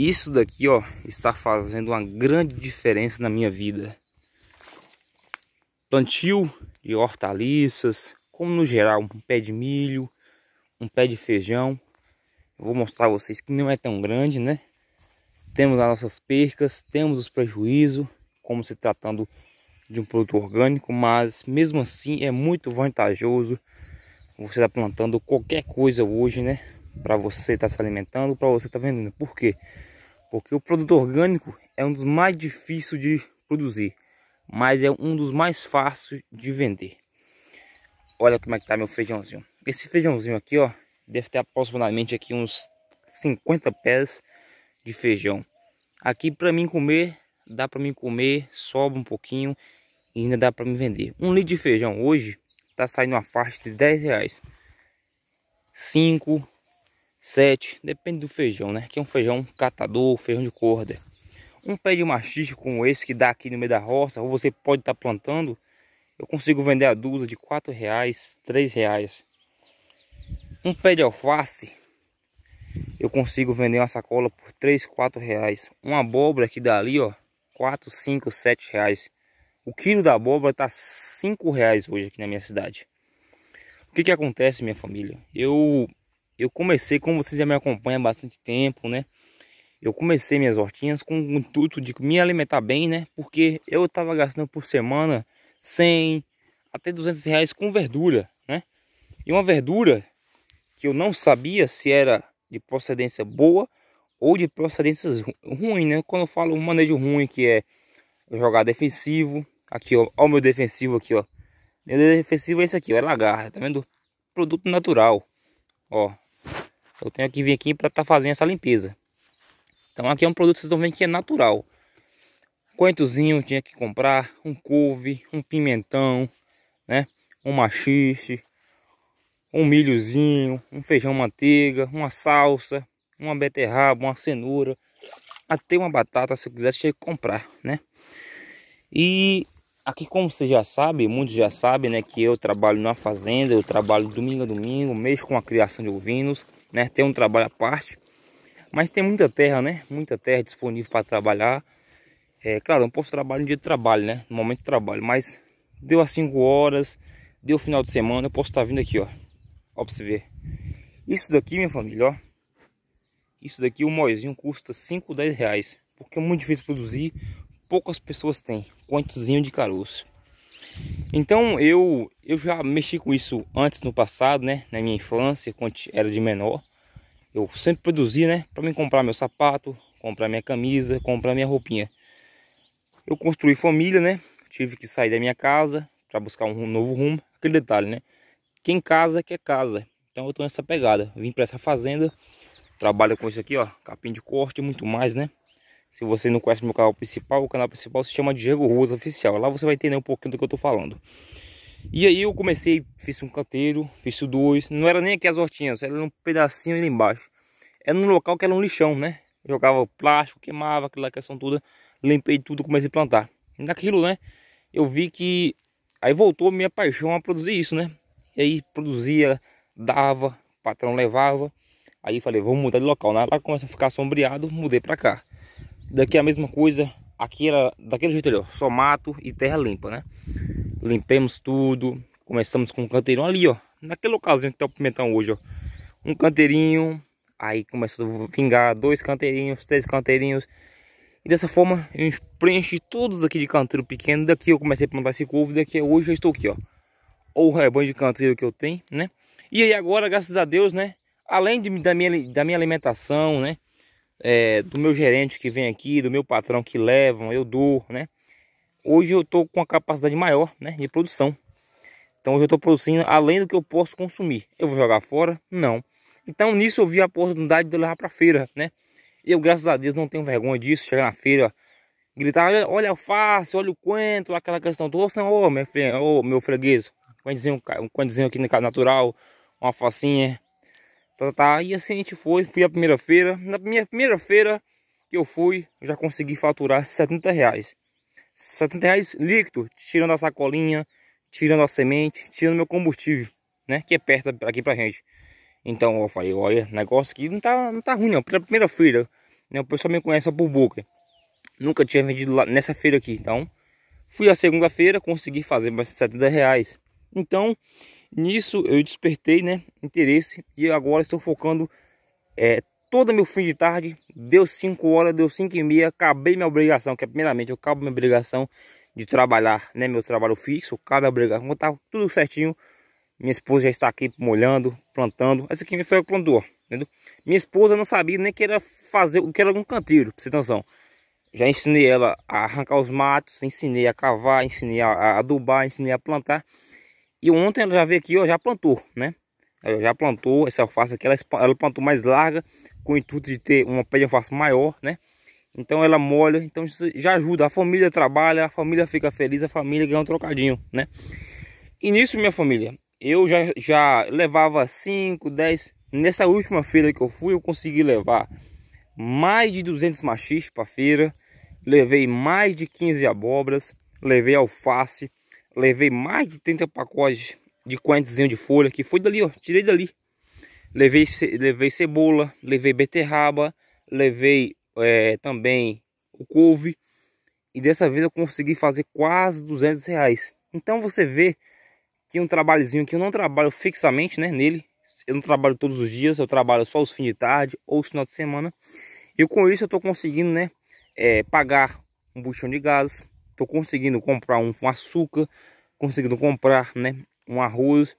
Isso daqui, ó, está fazendo uma grande diferença na minha vida. Plantio de hortaliças, como no geral, um pé de milho, um pé de feijão. Eu vou mostrar a vocês que não é tão grande, né? Temos as nossas percas, temos os prejuízos, como se tratando de um produto orgânico, mas mesmo assim é muito vantajoso você estar plantando qualquer coisa hoje, né? Para você estar tá se alimentando, para você estar tá vendendo. Por quê? Porque o produto orgânico é um dos mais difíceis de produzir, mas é um dos mais fáceis de vender. Olha como é que tá meu feijãozinho. Esse feijãozinho aqui, ó, deve ter aproximadamente aqui uns 50 pés de feijão. Aqui para mim comer, dá para mim comer, sobra um pouquinho e ainda dá para me vender. Um litro de feijão hoje tá saindo uma faixa de 10 reais. 5, 7, depende do feijão, né? Que é um feijão catador, feijão de corda. Um pé de mastiche como esse que dá aqui no meio da roça, ou você pode estar tá plantando, eu consigo vender a dúzia de 4 reais, 3 reais. Um pé de alface, eu consigo vender uma sacola por 3, 4 reais. Uma abóbora que dá ali, ó, 4, 5, 7 reais. O quilo da abóbora tá 5 reais hoje aqui na minha cidade. O que que acontece, minha família? Eu eu comecei, como vocês já me acompanham há bastante tempo, né? Eu comecei minhas hortinhas com o intuito de me alimentar bem, né? Porque eu estava gastando por semana 100 até 200 reais com verdura, né? E uma verdura que eu não sabia se era de procedência boa ou de procedências ruim, né? Quando eu falo um manejo ruim, que é jogar defensivo, aqui ó, ó o meu defensivo aqui ó, meu defensivo é esse aqui, ó, é lagarta, tá vendo? Produto natural, ó, eu tenho que vir aqui para estar tá fazendo essa limpeza. Então aqui é um produto que vocês estão vendo que é natural. Coentozinho tinha que comprar, um couve, um pimentão, né? Um machixe, um milhozinho, um feijão manteiga, uma salsa, uma beterraba, uma cenoura, até uma batata se eu quisesse tinha que comprar, né? E aqui como você já sabe, muitos já sabem, né, que eu trabalho na fazenda, eu trabalho domingo a domingo, mesmo com a criação de ovinos né? Tem um trabalho à parte, mas tem muita terra, né? Muita terra disponível para trabalhar. É claro, não é posso trabalhar no dia de trabalho, né? No momento de trabalho, mas deu as 5 horas, deu final de semana, eu posso estar tá vindo aqui, ó. Ó pra você ver. Isso daqui, minha família, ó. Isso daqui, o um moizinho custa 5, 10 reais. Porque é muito difícil produzir, poucas pessoas têm. Quantozinho de caroço. Então eu eu já mexi com isso antes no passado, né? Na minha infância, quando era de menor, eu sempre produzi, né? Para mim comprar meu sapato, comprar minha camisa, comprar minha roupinha. Eu construí família, né? Tive que sair da minha casa para buscar um novo rumo. Aquele detalhe, né? Quem casa quer casa. Então eu tô nessa pegada. Vim para essa fazenda, trabalho com isso aqui, ó, capim de corte e muito mais, né? Se você não conhece meu canal principal, o canal principal se chama Diego Rosa Oficial. Lá você vai entender um pouquinho do que eu tô falando. E aí eu comecei, fiz um canteiro, fiz dois. Não era nem aqui as hortinhas, era um pedacinho ali embaixo. Era num local que era um lixão, né? Jogava plástico, queimava, aquela questão toda. Limpei tudo, comecei a plantar. naquilo, né? Eu vi que... Aí voltou minha paixão a produzir isso, né? E aí produzia, dava, patrão levava. Aí falei, vamos mudar de local. Na né? hora lá começa a ficar sombreado, mudei pra cá. Daqui é a mesma coisa. Aqui era daquele jeito ali, ó. Só mato e terra limpa, né? Limpemos tudo. Começamos com um canteirão ali, ó. Naquele localzinho que tá o pimentão hoje, ó. Um canteirinho. Aí começou a vingar dois canteirinhos, três canteirinhos. E dessa forma eu preenchi todos aqui de canteiro pequeno. Daqui eu comecei a plantar esse couve. Daqui hoje eu estou aqui, ó. o rebanho de canteiro que eu tenho, né? E aí agora, graças a Deus, né? Além de, da, minha, da minha alimentação, né? é, do meu gerente que vem aqui, do meu patrão que levam, eu dou, né? Hoje eu estou com a capacidade maior, né, de produção. Então hoje eu estou produzindo além do que eu posso consumir. Eu vou jogar fora? Não. Então nisso eu vi a oportunidade de levar para feira, né? Eu, graças a Deus, não tenho vergonha disso, chegar na feira, gritar, olha, olha alface, olha o quanto, aquela questão toda, assim, ô, oh, meu, oh, meu freguês, um coentzinho, um aqui no natural, uma facinha. Tá, tá. E assim a gente foi, fui a primeira feira. Na minha primeira feira que eu fui, eu já consegui faturar 70 reais. 70 reais líquido, tirando a sacolinha, tirando a semente, tirando meu combustível, né? Que é perto aqui pra gente. Então eu falei, olha, negócio que não tá, não tá ruim não. Pela primeira feira, né? O pessoal me conhece por boca. Nunca tinha vendido lá nessa feira aqui. Então, fui a segunda-feira, consegui fazer mais 70 reais. Então, Nisso eu despertei né, interesse e agora estou focando é, todo meu fim de tarde. Deu 5 horas, deu 5 e meia, acabei minha obrigação, que é, primeiramente eu acabo minha obrigação de trabalhar, né, meu trabalho fixo, cabe a obrigação, tá tudo certinho. Minha esposa já está aqui molhando, plantando. Essa aqui foi a plantou, entendeu? Minha esposa não sabia nem que era fazer o que era um canteiro, pra você ter noção. Já ensinei ela a arrancar os matos, ensinei a cavar, ensinei a adubar, ensinei a plantar. E ontem ela já veio aqui, ó, já plantou, né? Ela já plantou essa alface aqui, ela, ela plantou mais larga, com o intuito de ter uma pé de alface maior, né? Então ela molha, então já ajuda, a família trabalha, a família fica feliz, a família ganha um trocadinho, né? E nisso, minha família, eu já, já levava 5, 10... Nessa última feira que eu fui, eu consegui levar mais de 200 machis para feira. Levei mais de 15 abobras, levei alface, Levei mais de 30 pacotes de coentezinho de folha, que foi dali, ó, tirei dali. Levei, levei cebola, levei beterraba, levei é, também o couve. E dessa vez eu consegui fazer quase 200 reais. Então você vê que um trabalhozinho que eu não trabalho fixamente né, nele. Eu não trabalho todos os dias, eu trabalho só os fins de tarde ou os final de semana. E com isso eu estou conseguindo né, é, pagar um buchão de gás, Tô conseguindo comprar um, com açúcar, conseguindo comprar, né, um arroz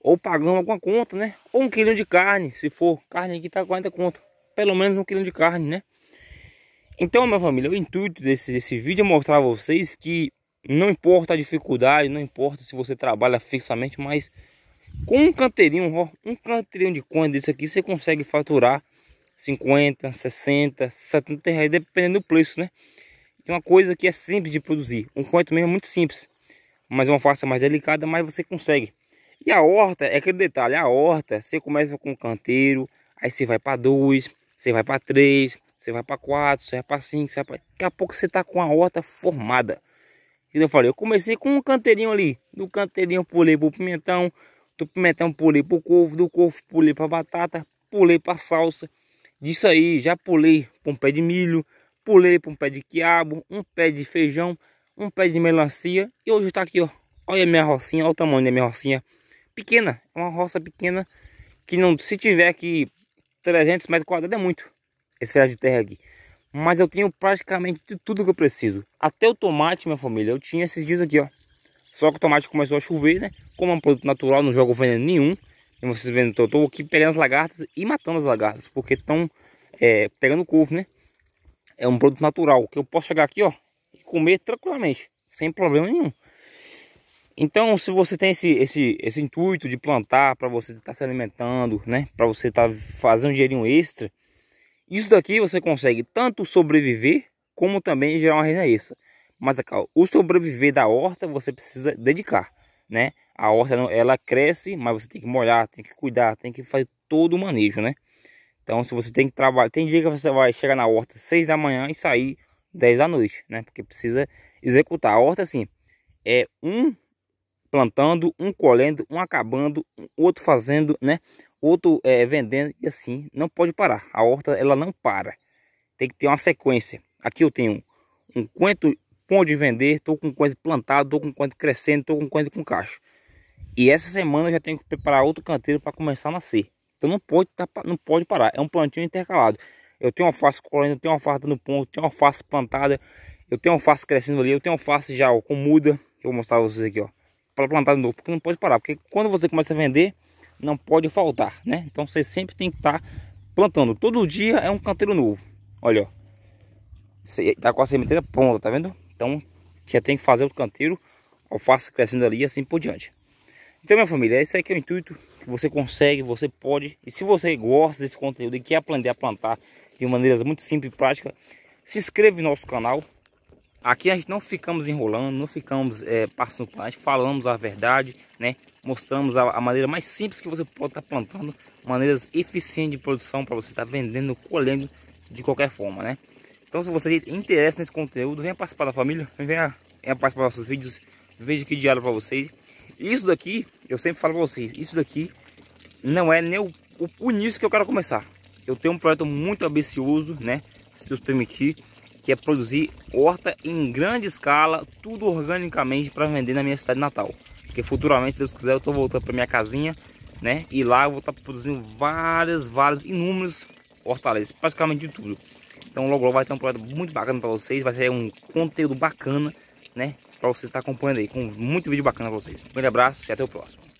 ou pagando alguma conta, né? Ou um quilo de carne, se for carne aqui tá 40 conto, pelo menos um quilo de carne, né? Então, minha família, o intuito desse, desse vídeo é mostrar a vocês que não importa a dificuldade, não importa se você trabalha fixamente, mas com um canteirinho, ó, um canteirinho de coin desse aqui, você consegue faturar 50, 60, 70 reais, dependendo do preço, né? uma coisa que é simples de produzir. Um coentro mesmo é muito simples. Mas é uma farsa mais delicada, mas você consegue. E a horta é aquele detalhe. A horta, você começa com um canteiro, aí você vai para dois, você vai para três, você vai para quatro, você vai para cinco, você vai pra... Daqui a pouco você tá com a horta formada. E eu falei, eu comecei com um canteirinho ali. Do canteirinho pulei pro pimentão, do pimentão pulei pro couve, do couve pulei pra batata, pulei pra salsa. Disso aí, já pulei pra um pé de milho, Pulei para um pé de quiabo, um pé de feijão, um pé de melancia. E hoje está aqui, ó. Olha a minha rocinha, olha o tamanho da minha rocinha. Pequena, é uma roça pequena. Que não, se tiver aqui 300 metros quadrados é muito. Esse pedaço de terra aqui. Mas eu tenho praticamente tudo que eu preciso. Até o tomate, minha família, eu tinha esses dias aqui, ó. Só que o tomate começou a chover, né? Como é um produto natural, não jogo veneno nenhum. E vocês vendo, eu tô aqui pegando as lagartas e matando as lagartas. Porque estão é, pegando couve, né? É um produto natural que eu posso chegar aqui, ó, e comer tranquilamente, sem problema nenhum. Então, se você tem esse, esse, esse intuito de plantar para você estar tá se alimentando, né, para você estar tá fazendo um dinheirinho extra, isso daqui você consegue tanto sobreviver como também gerar uma renda extra. Mas é o sobreviver da horta você precisa dedicar, né? A horta ela cresce, mas você tem que molhar, tem que cuidar, tem que fazer todo o manejo, né? Então, se você tem que trabalhar, tem dia que você vai chegar na horta 6 da manhã e sair 10 da noite, né? Porque precisa executar. A horta, assim, é um plantando, um colhendo, um acabando, outro fazendo, né? Outro é, vendendo e assim, não pode parar. A horta, ela não para. Tem que ter uma sequência. Aqui eu tenho um quanto pode de vender, tô com quanto plantado, tô com quanto crescendo, tô com quanto com cacho. E essa semana eu já tenho que preparar outro canteiro para começar a nascer. Então não pode, tá, não pode parar. É um plantio intercalado. Eu tenho alface colando, eu tenho alface dando ponto, eu tenho alface plantada, eu tenho alface crescendo ali, eu tenho alface já ó, com muda. Eu vou mostrar pra vocês aqui, ó. Para plantar de novo, porque não pode parar. Porque quando você começa a vender, não pode faltar, né? Então você sempre tem que estar tá plantando. Todo dia é um canteiro novo. Olha, ó. Você tá com a sementeira pronta, tá vendo? Então já tem que fazer o canteiro, alface crescendo ali e assim por diante. Então, minha família, esse aqui é o intuito que você consegue, você pode. E se você gosta desse conteúdo e quer aprender a plantar de maneiras muito simples e práticas, se inscreva no nosso canal. Aqui a gente não ficamos enrolando, não ficamos é, passando parte, falamos a verdade, né? Mostramos a, a, maneira mais simples que você pode estar tá plantando, maneiras eficientes de produção para você estar tá vendendo, colhendo de qualquer forma, né? Então se você interessa nesse conteúdo, venha participar da família, venha, venha participar dos nossos vídeos, veja que diário para vocês. Isso daqui, eu sempre falo para vocês, isso daqui não é nem o, o, início que eu quero começar. Eu tenho um projeto muito ambicioso, né? Se Deus permitir, que é produzir horta em grande escala, tudo organicamente para vender na minha cidade natal. Porque futuramente, se Deus quiser, eu tô voltando para minha casinha, né? E lá eu vou estar tá produzindo várias, várias, inúmeras hortaliças, praticamente de tudo. Então logo, logo vai ter um projeto muito bacana para vocês, vai ser um conteúdo bacana, né? para vocês estar acompanhando aí com muito vídeo bacana pra vocês. Um grande abraço e até o próximo.